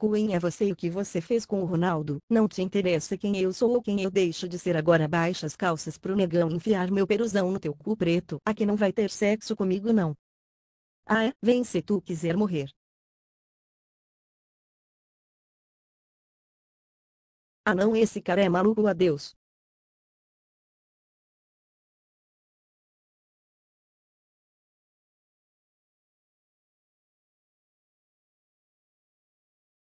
Quem é você e o que você fez com o Ronaldo? Não te interessa quem eu sou ou quem eu deixo de ser agora baixa as calças pro negão enfiar meu peruzão no teu cu preto. Aqui não vai ter sexo comigo não. Ah é, vem se tu quiser morrer. Ah não esse cara é maluco adeus.